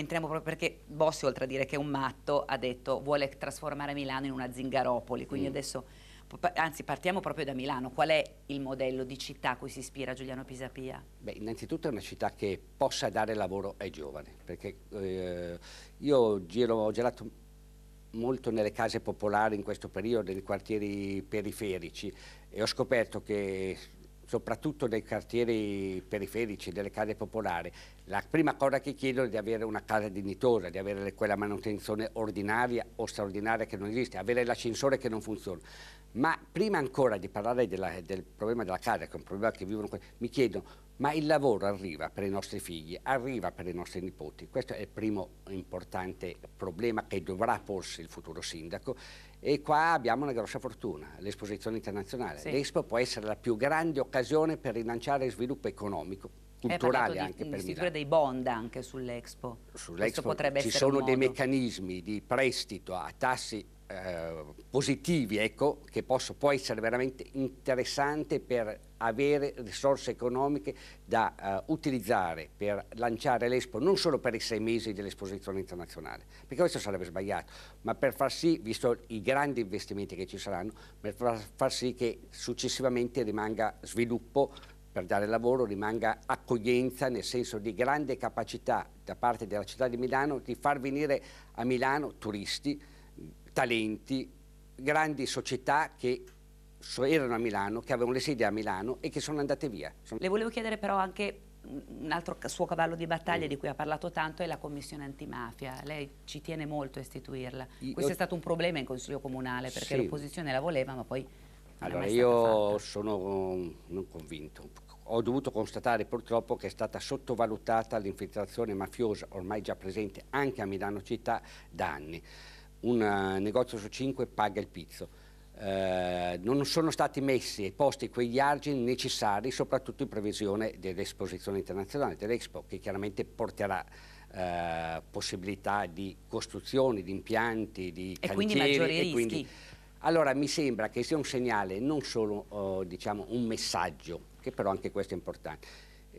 entriamo proprio perché Bossi, oltre a dire che è un matto, ha detto vuole trasformare Milano in una zingaropoli, quindi mm. adesso anzi partiamo proprio da Milano, qual è il modello di città a cui si ispira Giuliano Pisapia? Beh, innanzitutto è una città che possa dare lavoro ai giovani, perché eh, io giro, ho girato molto nelle case popolari in questo periodo, nei quartieri periferici e ho scoperto che soprattutto nei quartieri periferici, delle case popolari, la prima cosa che chiedono è di avere una casa dignitosa, di avere quella manutenzione ordinaria o straordinaria che non esiste, avere l'ascensore che non funziona. Ma prima ancora di parlare della, del problema della casa, che è un problema che vivono, mi chiedono ma il lavoro arriva per i nostri figli, arriva per i nostri nipoti. Questo è il primo importante problema che dovrà porsi il futuro sindaco e qua abbiamo una grossa fortuna, l'esposizione internazionale. Sì. L'Expo può essere la più grande occasione per rilanciare sviluppo economico, eh, culturale anche di, per Milano. Di dei bond anche sull'Expo. Sull'Expo ci sono dei meccanismi di prestito a tassi eh, positivi ecco, che posso, può essere veramente interessante per avere risorse economiche da eh, utilizzare per lanciare l'Expo non solo per i sei mesi dell'esposizione internazionale, perché questo sarebbe sbagliato, ma per far sì, visto i grandi investimenti che ci saranno, per far sì che successivamente rimanga sviluppo per dare lavoro rimanga accoglienza nel senso di grande capacità da parte della città di Milano di far venire a Milano turisti talenti, grandi società che erano a Milano, che avevano le sedi a Milano e che sono andate via. Le volevo chiedere però anche un altro suo cavallo di battaglia mm. di cui ha parlato tanto è la commissione antimafia. Lei ci tiene molto a istituirla. Io, Questo è stato un problema in consiglio comunale perché sì. l'opposizione la voleva ma poi... Allora io fatta. sono non convinto. Ho dovuto constatare purtroppo che è stata sottovalutata l'infiltrazione mafiosa ormai già presente anche a Milano città da anni un eh, negozio su cinque paga il pizzo. Eh, non sono stati messi e posti quegli argini necessari soprattutto in previsione dell'esposizione internazionale dell'Expo che chiaramente porterà eh, possibilità di costruzioni, di impianti, di e cantieri quindi maggiori rischi. Quindi, allora mi sembra che sia un segnale, non solo eh, diciamo, un messaggio, che però anche questo è importante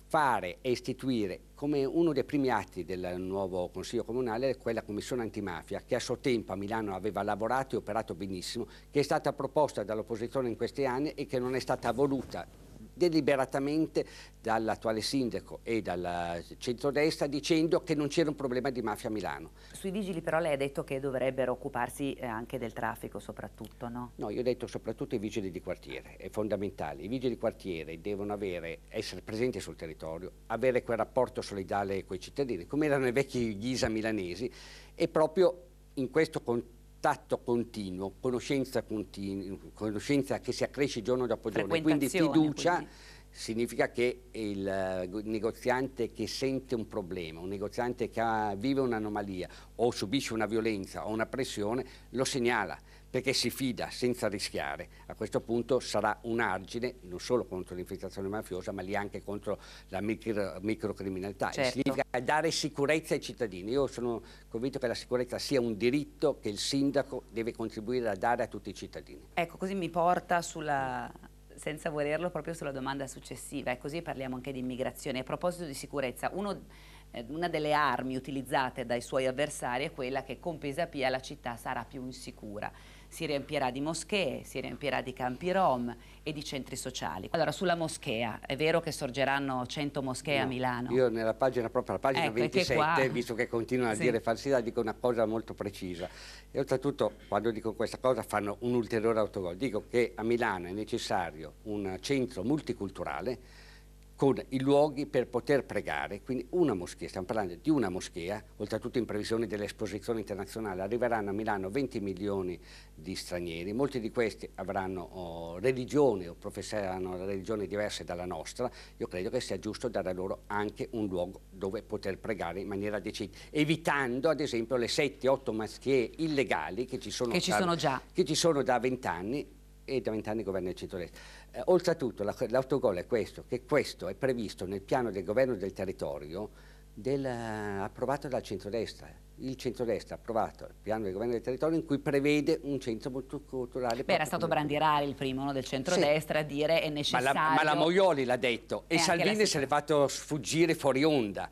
fare e istituire come uno dei primi atti del nuovo Consiglio Comunale quella Commissione Antimafia che a suo tempo a Milano aveva lavorato e operato benissimo, che è stata proposta dall'opposizione in questi anni e che non è stata voluta deliberatamente dall'attuale sindaco e dal centrodestra dicendo che non c'era un problema di mafia a Milano. Sui vigili però lei ha detto che dovrebbero occuparsi eh, anche del traffico soprattutto, no? No, io ho detto soprattutto i vigili di quartiere, è fondamentale. I vigili di quartiere devono avere, essere presenti sul territorio, avere quel rapporto solidale con i cittadini, come erano i vecchi ghisa milanesi e proprio in questo contesto contatto continuo, conoscenza, continu conoscenza che si accresce giorno dopo giorno, quindi fiducia. Quindi significa che il eh, negoziante che sente un problema, un negoziante che vive un'anomalia o subisce una violenza o una pressione, lo segnala perché si fida senza rischiare. A questo punto sarà un argine non solo contro l'infiltrazione mafiosa, ma lì anche contro la micro, microcriminalità. Certo. Significa dare sicurezza ai cittadini. Io sono convinto che la sicurezza sia un diritto che il sindaco deve contribuire a dare a tutti i cittadini. Ecco, così mi porta sulla senza volerlo, proprio sulla domanda successiva e così parliamo anche di immigrazione. A proposito di sicurezza, uno, eh, una delle armi utilizzate dai suoi avversari è quella che con Pesapia la città sarà più insicura si riempirà di moschee, si riempirà di campi rom e di centri sociali. Allora, sulla moschea, è vero che sorgeranno 100 moschee no, a Milano? Io nella pagina proprio, la pagina ecco, 27, qua... visto che continuano a sì. dire falsità, dico una cosa molto precisa. E oltretutto, quando dico questa cosa, fanno un ulteriore autogol. Dico che a Milano è necessario un centro multiculturale con i luoghi per poter pregare, quindi una moschea, stiamo parlando di una moschea, oltretutto in previsione dell'esposizione internazionale, arriveranno a Milano 20 milioni di stranieri, molti di questi avranno oh, religione o professeranno religioni diverse dalla nostra, io credo che sia giusto dare loro anche un luogo dove poter pregare in maniera decente, evitando ad esempio le 7-8 moschee illegali che ci sono, che ci da, sono già che ci sono da 20 anni e da vent'anni governa il centrodestra. Eh, oltretutto l'autogol è questo, che questo è previsto nel piano del governo del territorio del, eh, approvato dal centro-destra. Il centrodestra ha approvato il piano del governo del territorio in cui prevede un centro multiculturale. Beh, era stato Brandirari il primo no, del centrodestra sì. a dire è necessario. Ma la, ma la Moioli l'ha detto e, eh, e Salvini se l'è fatto sfuggire fuori onda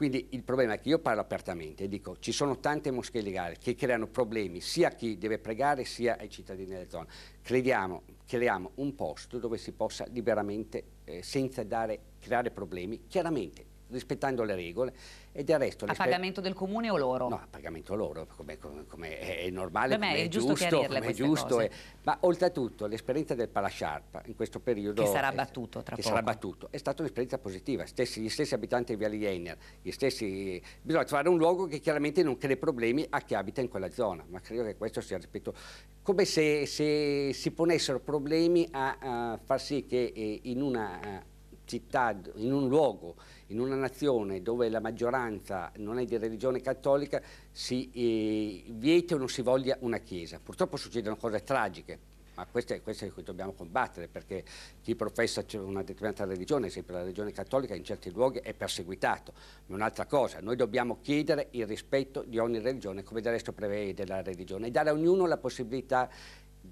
quindi il problema è che io parlo apertamente e dico ci sono tante moschee legali che creano problemi sia a chi deve pregare sia ai cittadini delle zone. Crediamo, creiamo un posto dove si possa liberamente, eh, senza dare, creare problemi, chiaramente rispettando le regole e del resto... A pagamento del comune o loro? No, a pagamento loro, come, come, come è normale, come è, è giusto, come è giusto e, eh. ma oltretutto l'esperienza del Palasciarpa in questo periodo... Che sarà battuto tra che poco. sarà battuto, è stata un'esperienza positiva, stessi, gli stessi abitanti di Via Jenner, gli stessi... bisogna trovare un luogo che chiaramente non crea problemi a chi abita in quella zona, ma credo che questo sia, rispetto... come se, se si ponessero problemi a, a far sì che eh, in una eh, città, in un luogo, in una nazione dove la maggioranza non è di religione cattolica, si eh, vieta o non si voglia una chiesa. Purtroppo succedono cose tragiche, ma queste, è, questo dobbiamo combattere perché chi professa una determinata religione, sempre la religione cattolica in certi luoghi è perseguitato, ma un'altra cosa, noi dobbiamo chiedere il rispetto di ogni religione come del resto prevede la religione e dare a ognuno la possibilità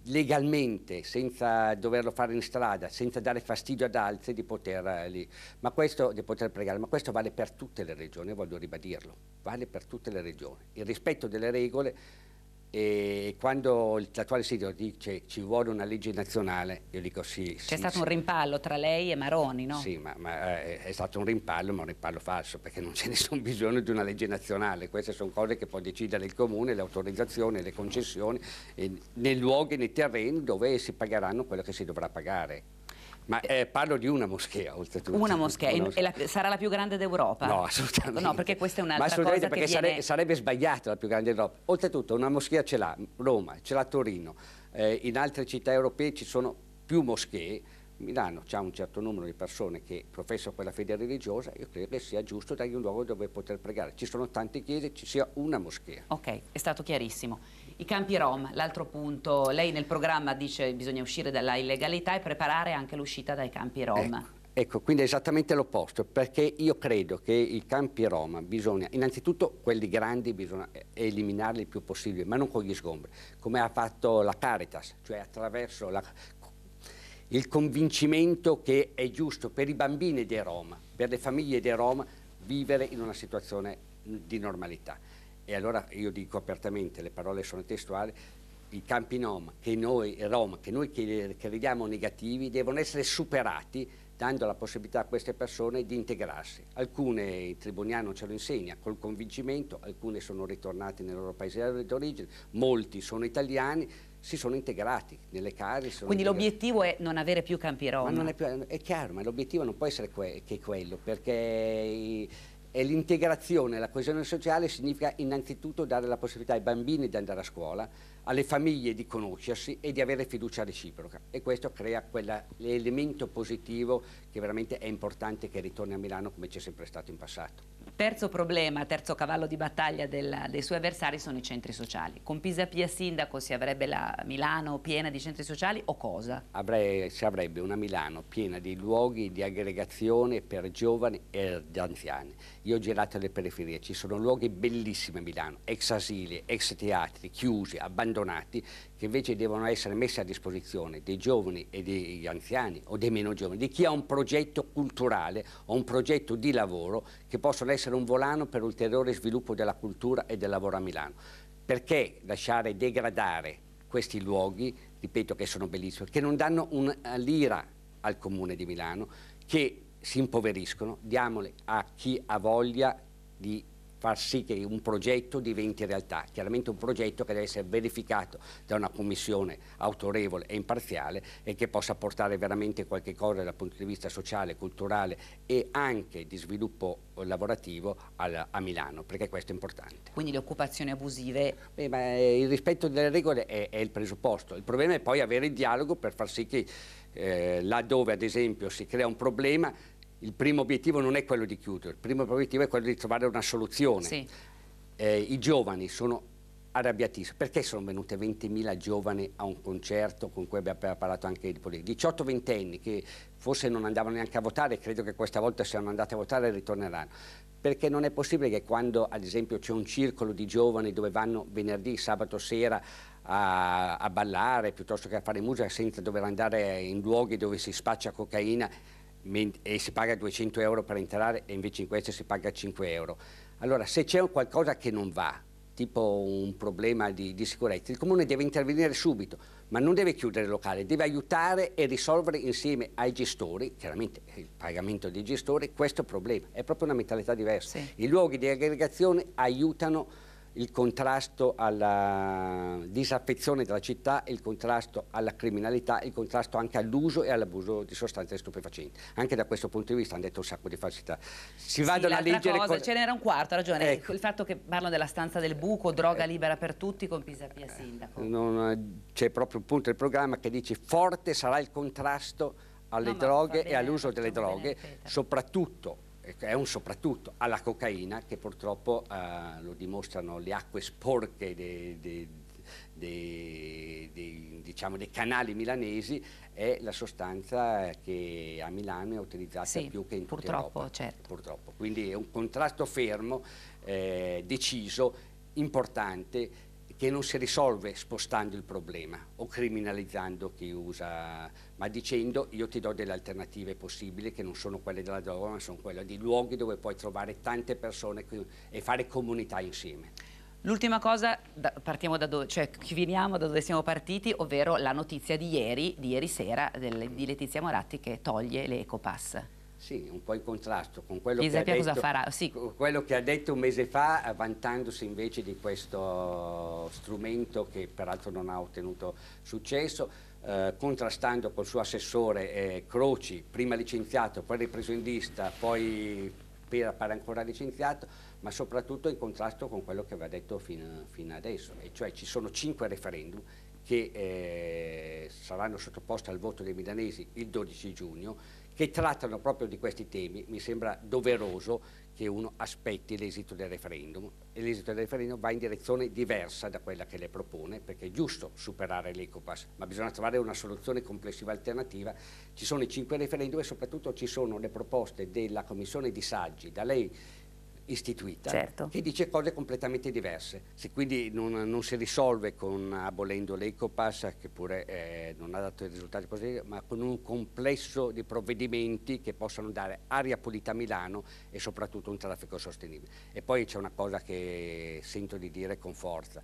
legalmente, senza doverlo fare in strada, senza dare fastidio ad altri, di poter, eh, lì, ma questo, di poter pregare. Ma questo vale per tutte le regioni, voglio ribadirlo, vale per tutte le regioni. Il rispetto delle regole e quando l'attuale sito dice ci vuole una legge nazionale, io dico sì. C'è sì, stato sì. un rimpallo tra lei e Maroni, no? Sì, ma, ma è, eh, è stato un rimpallo, ma un rimpallo falso, perché non c'è nessun bisogno di una legge nazionale. Queste sono cose che può decidere il comune, le autorizzazioni, le concessioni, nei luoghi, nei terreni dove si pagheranno quello che si dovrà pagare. Ma eh. eh, parlo di una moschea, oltretutto. Una moschea, una moschea. La, sarà la più grande d'Europa? No, assolutamente. No, perché questa è un'altra cosa assolutamente, perché viene... sare, sarebbe sbagliato la più grande d'Europa. Oltretutto una moschea ce l'ha Roma, ce l'ha Torino, eh, in altre città europee ci sono più moschee, Milano ha un certo numero di persone che professano quella fede religiosa, io credo che sia giusto dargli un luogo dove poter pregare. Ci sono tante chiese, ci sia una moschea. Ok, è stato chiarissimo. I campi Rom, l'altro punto, lei nel programma dice che bisogna uscire dalla illegalità e preparare anche l'uscita dai campi Rom. Ecco. Ecco, quindi è esattamente l'opposto, perché io credo che i campi Roma bisogna, innanzitutto quelli grandi bisogna eliminarli il più possibile, ma non con gli sgombri, come ha fatto la Caritas, cioè attraverso la, il convincimento che è giusto per i bambini di Roma, per le famiglie di Roma, vivere in una situazione di normalità. E allora io dico apertamente, le parole sono testuali, i campi nom che noi, rom, che noi crediamo negativi, devono essere superati dando la possibilità a queste persone di integrarsi. Alcune, il Tribuniano ce lo insegna, col convincimento, alcune sono ritornate nel loro paese d'origine, molti sono italiani, si sono integrati nelle case. Quindi l'obiettivo è non avere più campi rom. Ma non è, più, è chiaro, ma l'obiettivo non può essere que che quello, perché... I, e l'integrazione, la coesione sociale significa innanzitutto dare la possibilità ai bambini di andare a scuola, alle famiglie di conoscersi e di avere fiducia reciproca e questo crea l'elemento positivo che veramente è importante che ritorni a Milano come c'è sempre stato in passato. Terzo problema, terzo cavallo di battaglia del, dei suoi avversari sono i centri sociali. Con Pisa Pia Sindaco si avrebbe la Milano piena di centri sociali o cosa? Avrei, si avrebbe una Milano piena di luoghi di aggregazione per giovani e anziani. Io ho girato le periferie, ci sono luoghi bellissimi a Milano, ex asili, ex teatri, chiusi, abbandonati abbandonati, che invece devono essere messi a disposizione dei giovani e degli anziani o dei meno giovani, di chi ha un progetto culturale o un progetto di lavoro che possono essere un volano per ulteriore sviluppo della cultura e del lavoro a Milano. Perché lasciare degradare questi luoghi, ripeto che sono bellissimi, che non danno una lira al Comune di Milano, che si impoveriscono, diamole a chi ha voglia di far sì che un progetto diventi realtà, chiaramente un progetto che deve essere verificato da una commissione autorevole e imparziale e che possa portare veramente qualche cosa dal punto di vista sociale, culturale e anche di sviluppo lavorativo a Milano, perché questo è importante. Quindi le occupazioni abusive? Beh, eh, il rispetto delle regole è, è il presupposto, il problema è poi avere il dialogo per far sì che eh, laddove ad esempio si crea un problema il primo obiettivo non è quello di chiudere, il primo obiettivo è quello di trovare una soluzione. Sì. Eh, I giovani sono arrabbiatissimi. Perché sono venute 20.000 giovani a un concerto con cui abbiamo parlato anche di politica? 18 ventenni che forse non andavano neanche a votare, credo che questa volta siano hanno andati a votare e ritorneranno. Perché non è possibile che quando ad esempio c'è un circolo di giovani dove vanno venerdì, sabato sera a, a ballare piuttosto che a fare musica senza dover andare in luoghi dove si spaccia cocaina e si paga 200 euro per entrare e invece in questo si paga 5 euro. Allora se c'è qualcosa che non va, tipo un problema di, di, sicurezza, il comune deve intervenire subito, ma non deve chiudere il locale, deve aiutare e risolvere insieme ai gestori, chiaramente il pagamento dei gestori, questo problema. È proprio una mentalità diversa. Sì. I luoghi di aggregazione aiutano il contrasto alla disaffezione della città, il contrasto alla criminalità, il contrasto anche all'uso e all'abuso di sostanze stupefacenti. Anche da questo punto di vista hanno detto un sacco di falsità. Si vadano sì, a leggere... Cosa, ce n'era un quarto, ha ragione. Ecco. Il fatto che parlano della stanza del buco, droga ecco. libera per tutti con Pisapia Sindaco. Eh, c'è proprio un punto del programma che dice forte sarà il contrasto alle no, droghe e all'uso delle droghe, bene, soprattutto è un soprattutto alla cocaina che purtroppo eh, lo dimostrano le acque sporche dei, dei, dei, dei, diciamo, dei canali milanesi è la sostanza che a Milano è utilizzata sì, più che in tutta purtroppo, Europa. Certo. Purtroppo, quindi è un contrasto fermo, eh, deciso, importante che non si risolve spostando il problema o criminalizzando chi usa, ma dicendo io ti do delle alternative possibili che non sono quelle della droga, ma sono quelle di luoghi dove puoi trovare tante persone e fare comunità insieme. L'ultima cosa, da, partiamo da dove, cioè finiamo da dove siamo partiti, ovvero la notizia di ieri, di ieri sera, del, di Letizia Moratti che toglie le ecopass. Sì, un po' in contrasto con quello, che ha, detto, sì. quello che ha, detto, un mese fa, vantandosi invece di questo strumento che peraltro non ha ottenuto successo, eh, contrastando col suo assessore eh, Croci, prima licenziato, poi ripreso in lista, poi per appare ancora licenziato, ma soprattutto in contrasto con quello che aveva detto fino, fino adesso, e cioè ci sono cinque referendum che eh, saranno sottoposti al voto dei milanesi il 12 giugno che trattano proprio di questi temi, mi sembra doveroso che uno aspetti l'esito del referendum e l'esito del referendum va in direzione diversa da quella che le propone perché è giusto superare l'Ecopass ma bisogna trovare una soluzione complessiva alternativa ci sono i cinque referendum e soprattutto ci sono le proposte della commissione di saggi da lei istituita certo. che dice cose completamente diverse. Se quindi non, non si risolve con abolendo l'ecopass, che pure eh, non ha dato i risultati positivi, ma con un complesso di provvedimenti che possano dare aria pulita a Milano e soprattutto un traffico sostenibile. E poi c'è una cosa che sento di dire con forza.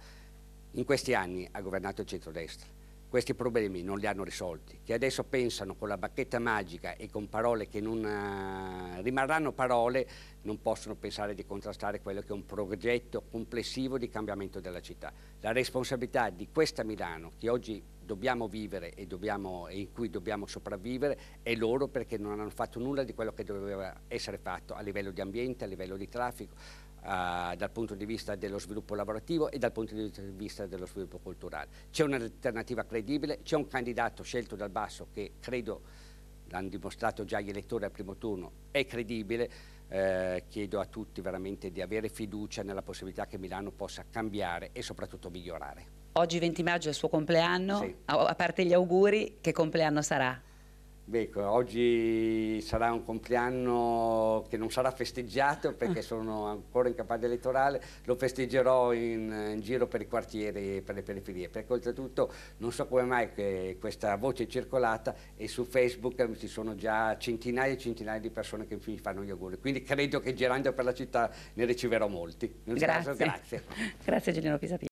In questi anni ha governato il centrodestra questi problemi non li hanno risolti, che adesso pensano con la bacchetta magica e con parole che non uh, rimarranno parole, non possono pensare di contrastare quello che è un progetto complessivo di cambiamento della città. La responsabilità di questa Milano che oggi dobbiamo vivere e, dobbiamo, e in cui dobbiamo sopravvivere è loro perché non hanno fatto nulla di quello che doveva essere fatto a livello di ambiente, a livello di traffico, eh, dal punto di vista dello sviluppo lavorativo e dal punto di vista dello sviluppo culturale. C'è un'alternativa credibile, c'è un candidato scelto dal basso che credo, l'hanno dimostrato già gli elettori al primo turno, è credibile. Eh, chiedo a tutti veramente di avere fiducia nella possibilità che Milano possa cambiare e soprattutto migliorare. Oggi 20 maggio è il suo compleanno, sì. a parte gli auguri, che compleanno sarà? Beh, oggi sarà un compleanno che non sarà festeggiato perché ah. sono ancora in campagna elettorale, lo festeggerò in, in giro per i quartieri e per le periferie, perché oltretutto non so come mai questa voce è circolata e su Facebook ci sono già centinaia e centinaia di persone che mi fanno gli auguri, quindi credo che girando per la città ne riceverò molti. grazie. Caso, grazie. grazie Gennaro Pisapia.